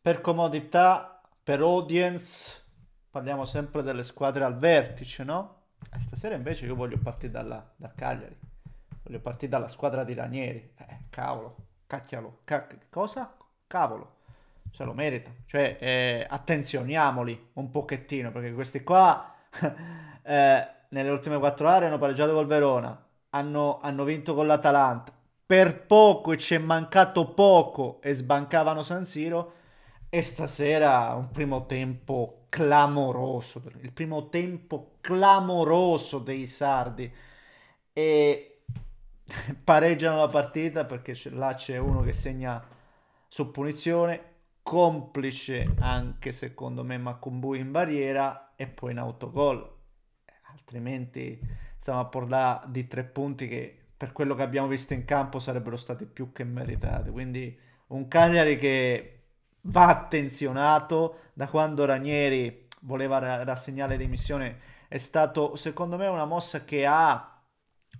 per comodità, per audience, parliamo sempre delle squadre al vertice, no? E eh, stasera invece io voglio partire dalla, dal Cagliari, voglio partire dalla squadra di Ranieri. Eh, cavolo, cacchialo, cac- cosa? Cavolo, se lo merita. Cioè, eh, attenzioniamoli un pochettino, perché questi qua eh, nelle ultime quattro aree hanno pareggiato col Verona, hanno, hanno vinto con l'Atalanta. Per poco e ci è mancato poco e sbancavano San Siro e stasera un primo tempo clamoroso, il primo tempo clamoroso dei sardi. E pareggiano la partita perché là c'è uno che segna su punizione, complice anche secondo me Makumbu in barriera e poi in autogol. Altrimenti stiamo a parlare di tre punti che per quello che abbiamo visto in campo sarebbero stati più che meritati. Quindi un Cagliari che va attenzionato. Da quando Ranieri voleva rassegnare l'emissione è stato, secondo me, una mossa che ha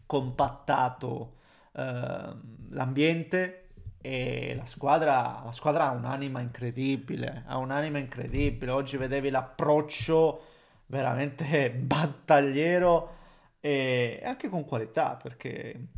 compattato eh, l'ambiente e la squadra, la squadra ha un'anima incredibile, ha un'anima incredibile. Oggi vedevi l'approccio veramente battagliero e anche con qualità perché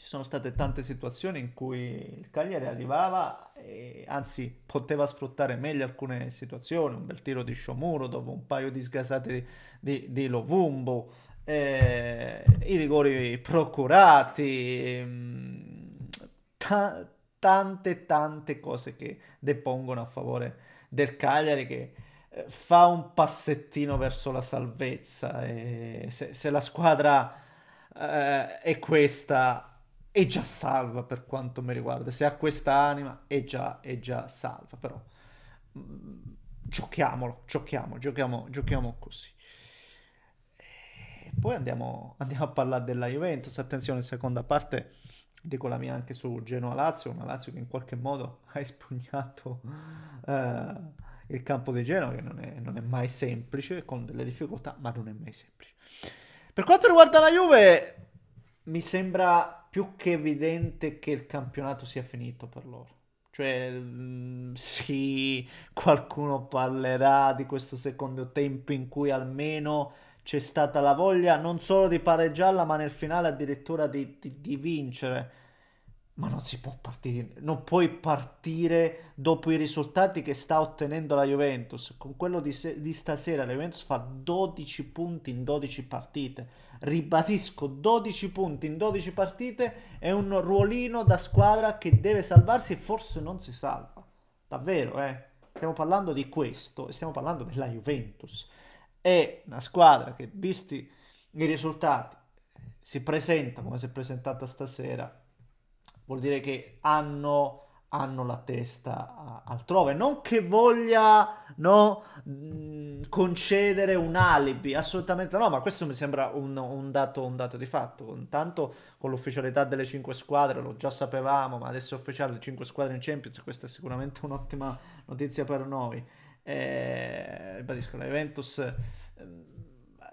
ci sono state tante situazioni in cui il Cagliari arrivava e anzi poteva sfruttare meglio alcune situazioni, un bel tiro di Sciomuro dopo un paio di sgasate di, di, di Lovumbo, eh, i rigori procurati, eh, tante tante cose che depongono a favore del Cagliari che eh, fa un passettino verso la salvezza e se, se la squadra... Uh, eh, e questa è già salva per quanto mi riguarda. Se ha questa anima è già, è già salva, però mm, giochiamolo, giochiamo, giochiamo, giochiamo così. E poi andiamo, andiamo a parlare della Juventus, attenzione, seconda parte, dico la mia anche su Genoa-Lazio, una Lazio che in qualche modo ha espugnato eh, il campo di Genoa, che non è, non è mai semplice, con delle difficoltà, ma non è mai semplice. Per quanto riguarda la Juve, mi sembra più che evidente che il campionato sia finito per loro. Cioè, mm, sì, qualcuno parlerà di questo secondo tempo in cui almeno c'è stata la voglia non solo di pareggiarla, ma nel finale addirittura di, di, di vincere ma non si può partire, non puoi partire dopo i risultati che sta ottenendo la Juventus. Con quello di, se- di, stasera la Juventus fa 12 punti in 12 partite. Ribadisco, 12 punti in 12 partite è un ruolino da squadra che deve salvarsi e forse non si salva. Davvero, eh? Stiamo parlando di questo, stiamo parlando della Juventus. È una squadra che, visti i risultati, si presenta come si è presentata stasera vuol dire che hanno, hanno la testa altrove, non che voglia no, mm, concedere un alibi, assolutamente no, ma questo mi sembra un, un, dato, un dato di fatto, intanto con l'ufficialità delle cinque squadre, lo già sapevamo, ma adesso è ufficiale le 5 squadre in Champions, questa è sicuramente un'ottima notizia per noi. Eh, ribadisco, la Juventus ehm,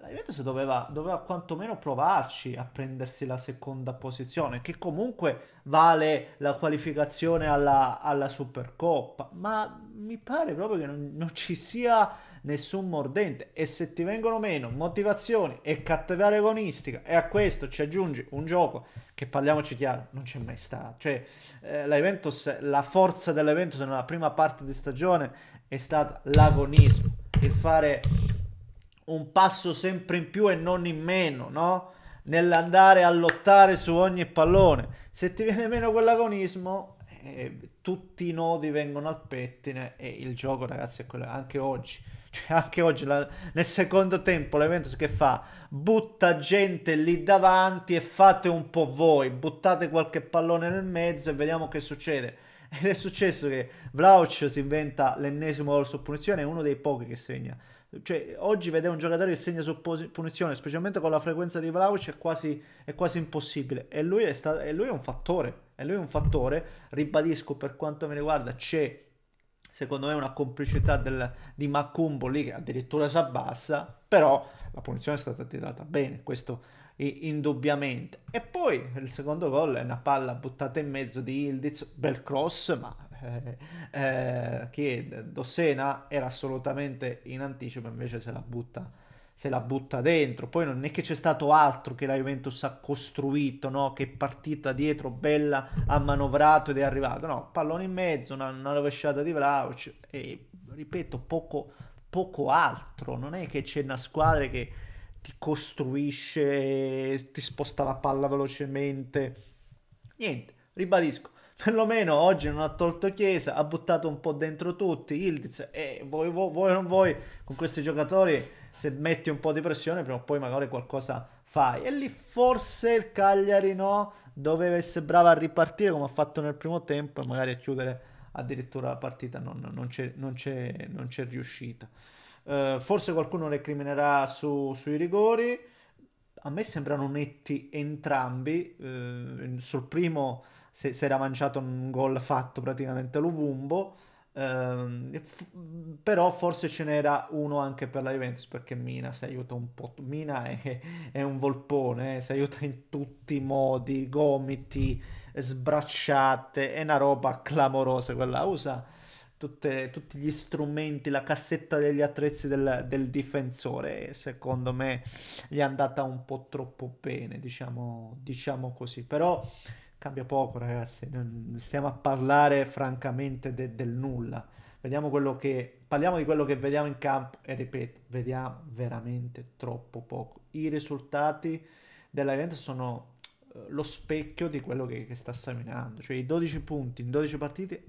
la Juventus doveva, doveva quantomeno provarci a prendersi la seconda posizione, che comunque vale la qualificazione alla, alla Supercoppa, ma mi pare proprio che non, non ci sia nessun mordente e se ti vengono meno motivazioni e cattiveria agonistica e a questo ci aggiungi un gioco che parliamoci chiaro non c'è mai stato cioè eh, la Juventus la forza della Juventus nella prima parte di stagione è stata l'agonismo il fare un passo sempre in più e non in meno, no? Nell'andare a lottare su ogni pallone. Se ti viene meno quell'agonismo, eh, tutti i nodi vengono al pettine e il gioco, ragazzi, è quello anche oggi. Cioè, anche oggi la, nel secondo tempo l'evento che fa? Butta gente lì davanti e fate un po' voi, buttate qualche pallone nel mezzo e vediamo che succede. Ed è successo che Vlaoc si inventa l'ennesimo gol su punizione, è uno dei pochi che segna cioè, oggi vedere un giocatore che segna su punizione, specialmente con la frequenza di Vlaovic, è quasi, è quasi impossibile. E lui è, sta- e lui è, un fattore. E lui è un fattore. Ribadisco, per quanto mi riguarda, c'è secondo me una complicità del, di Macumbo lì che addirittura si abbassa. Però la punizione è stata tirata bene, questo indubbiamente. E poi il secondo gol è una palla buttata in mezzo di Ildiz, bel cross, ma eh, che Dossena era assolutamente in anticipo, invece se la butta, se la butta dentro. Poi non è che c'è stato altro che la Juventus ha costruito, no? che partita dietro, bella, ha manovrato ed è arrivato. No, pallone in mezzo, una, una rovesciata di Vlaovic e, ripeto, poco, poco altro. Non è che c'è una squadra che ti costruisce, ti sposta la palla velocemente. Niente, ribadisco, perlomeno oggi non ha tolto Chiesa, ha buttato un po' dentro tutti, Ildiz e voi, voi, voi non voi con questi giocatori se metti un po' di pressione prima o poi magari qualcosa fai e lì forse il Cagliari no doveva essere bravo a ripartire come ha fatto nel primo tempo e magari a chiudere addirittura la partita non, non, c'è, non, c'è, non c'è riuscita. Uh, forse qualcuno recriminerà su, sui rigori a me sembrano netti entrambi. Eh, sul primo si, si, era mangiato un gol fatto praticamente l'Uvumbo. eh, f- però forse ce n'era uno anche per la Juventus perché Mina si aiuta un po'. Mina è, è un volpone, eh, si aiuta in tutti i modi, gomiti, sbracciate, è una roba clamorosa quella USA tutte, tutti gli strumenti, la cassetta degli attrezzi del, del difensore, secondo me gli è andata un po' troppo bene, diciamo, diciamo così. Però cambia poco, ragazzi, stiamo a parlare francamente de, del nulla. Vediamo quello che parliamo di quello che vediamo in campo e ripeto, vediamo veramente troppo poco. I risultati della Juventus sono eh, lo specchio di quello che, che sta seminando, cioè i 12 punti in 12 partite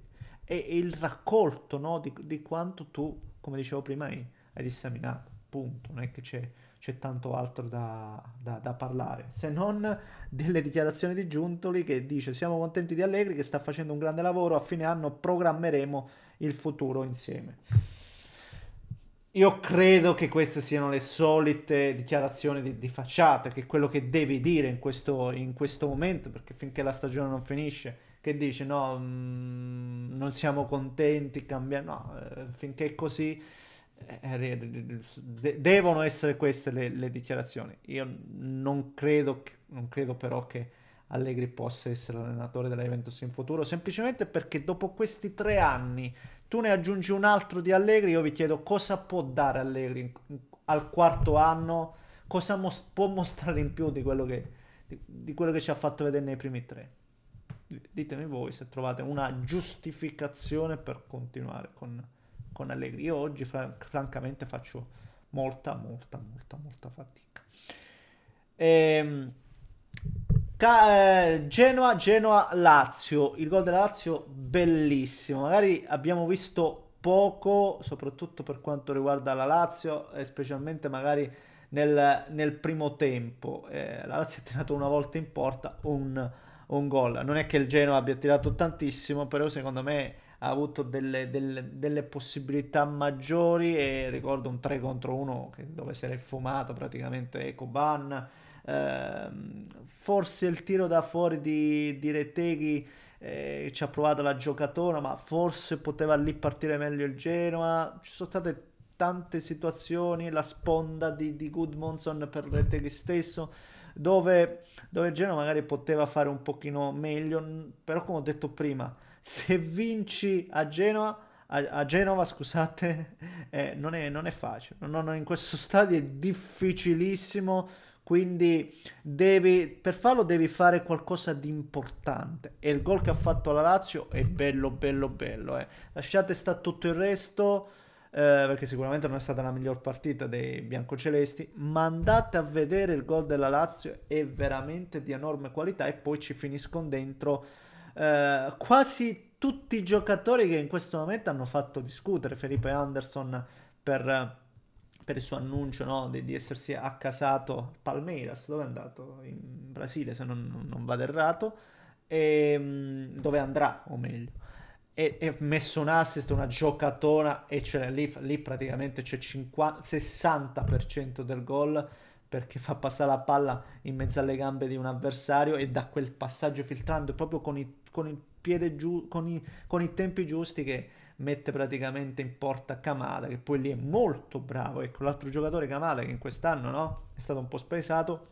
e, il raccolto no, di, di, quanto tu, come dicevo prima, hai, hai disseminato. Punto, non è che c'è, c'è tanto altro da, da, da, parlare, se non delle dichiarazioni di Giuntoli che dice siamo contenti di Allegri che sta facendo un grande lavoro, a fine anno programmeremo il futuro insieme. Io credo che queste siano le solite dichiarazioni di, di facciata, che è quello che devi dire in questo, in questo momento, perché finché la stagione non finisce che dici no, mh, mm, non siamo contenti, cambia, no, eh, finché è così eh, eh de- devono essere queste le, le, dichiarazioni. Io non credo, non credo però che Allegri possa essere l'allenatore della Juventus in futuro, semplicemente perché dopo questi tre anni tu ne aggiungi un altro di Allegri, io vi chiedo cosa può dare Allegri in, in, al quarto anno cosa mos- può mostrare in più di quello, che, di, di quello che ci ha fatto vedere nei primi tre ditemi voi se trovate una giustificazione per continuare con, con Allegri. Io oggi fran- francamente faccio molta, molta, molta, molta fatica. Ehm, ca- eh, Genoa, Genoa, Lazio. Il gol della Lazio bellissimo. Magari abbiamo visto poco, soprattutto per quanto riguarda la Lazio, e specialmente magari nel, nel primo tempo. Eh, la Lazio è tenuto una volta in porta un un gol. Non è che il Genoa abbia tirato tantissimo, però secondo me ha avuto delle, delle, delle possibilità maggiori e ricordo un 3 contro 1 dove si era fumato praticamente Ecoban. Eh, forse il tiro da fuori di, di Reteghi eh, ci ha provato la giocatona, ma forse poteva lì partire meglio il Genoa. Ci sono state tante situazioni, la sponda di, di Goodmanson per Retteghi stesso, dove, dove il Genoa magari poteva fare un pochino meglio, però come ho detto prima, se vinci a Genoa, a, a Genova, scusate, eh, non, è, non, è, facile, non, non, in questo stadio è difficilissimo, quindi devi, per farlo devi fare qualcosa di importante e il gol che ha fatto la Lazio è bello, bello, bello, eh. lasciate sta tutto il resto eh, perché sicuramente non è stata la miglior partita dei biancocelesti, ma andate a vedere il gol della Lazio, è veramente di enorme qualità e poi ci finiscono dentro eh, quasi tutti i giocatori che in questo momento hanno fatto discutere Felipe Anderson per, per il suo annuncio no, di, di, essersi accasato Palmeiras, dove è andato? In Brasile se non, non vado errato, e, ehm, dove andrà o meglio e, e messo un assist, una giocatona e ce l'è lì, lì praticamente c'è 50, 60% del gol perché fa passare la palla in mezzo alle gambe di un avversario e da quel passaggio filtrando proprio con, i, con il piede giù, con i, con i tempi giusti che mette praticamente in porta Kamala che poi lì è molto bravo ecco l'altro giocatore Kamala che in quest'anno no? è stato un po' spesato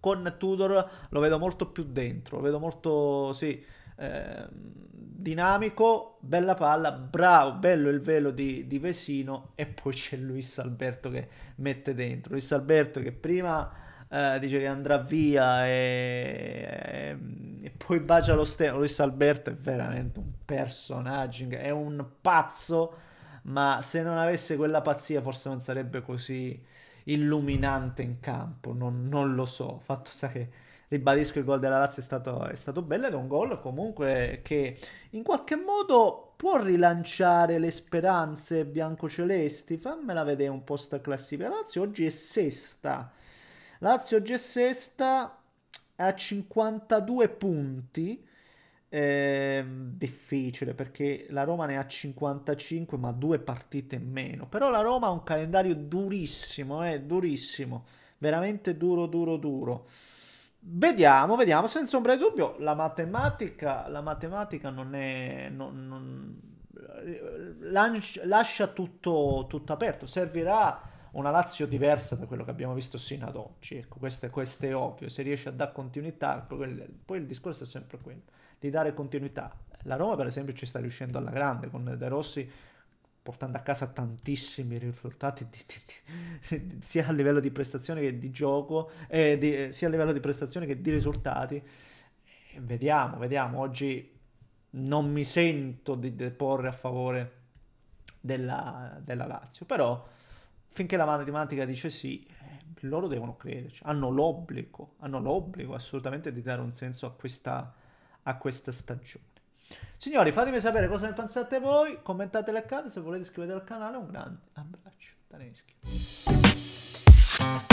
con Tudor lo vedo molto più dentro lo vedo molto sì Ehm, dinamico, bella palla, bravo, bello il velo di, di Vesino e poi c'è Luis Alberto che mette dentro. Luis Alberto che prima... Uh, dice che andrà via e, ehm, e poi bacia lo stemma. Luis Alberto è veramente un personaggio, è un pazzo, ma se non avesse quella pazzia forse non sarebbe così illuminante in campo, non, non lo so. Fatto sta che ribadisco il gol della Lazio è stato, è stato bello ed è un gol comunque che in qualche modo può rilanciare le speranze biancocelesti. Fammela vedere un po' sta classifica. Lazio oggi è sesta. Lazio oggi è sesta a 52 punti. Eh, difficile perché la Roma ne ha 55 ma due partite in meno. Però la Roma ha un calendario durissimo, eh, durissimo, veramente duro, duro, duro. Vediamo, vediamo, senza ombra di dubbio, la matematica, la matematica non è... Non, non, lascia tutto, tutto aperto, servirà una Lazio diversa da quello che abbiamo visto sino ad oggi. Ecco, questo è, questo è ovvio. Se riesce a dare continuità, poi il discorso è sempre quello di dare continuità. La Roma, per esempio, ci sta riuscendo alla grande con De Rossi portando a casa tantissimi risultati di, di, di, sia a livello di prestazione che di gioco, eh, eh sia a livello di prestazione che di risultati. Eh, vediamo, vediamo. Oggi non mi sento di deporre a favore della, della Lazio, però finché la matematica dice sì, eh, loro devono crederci, hanno l'obbligo, hanno l'obbligo assolutamente di dare un senso a questa, a questa stagione. Signori, fatemi sapere cosa ne pensate voi, commentatele a l'account, se volete iscrivetevi al canale, un grande abbraccio da Neschio.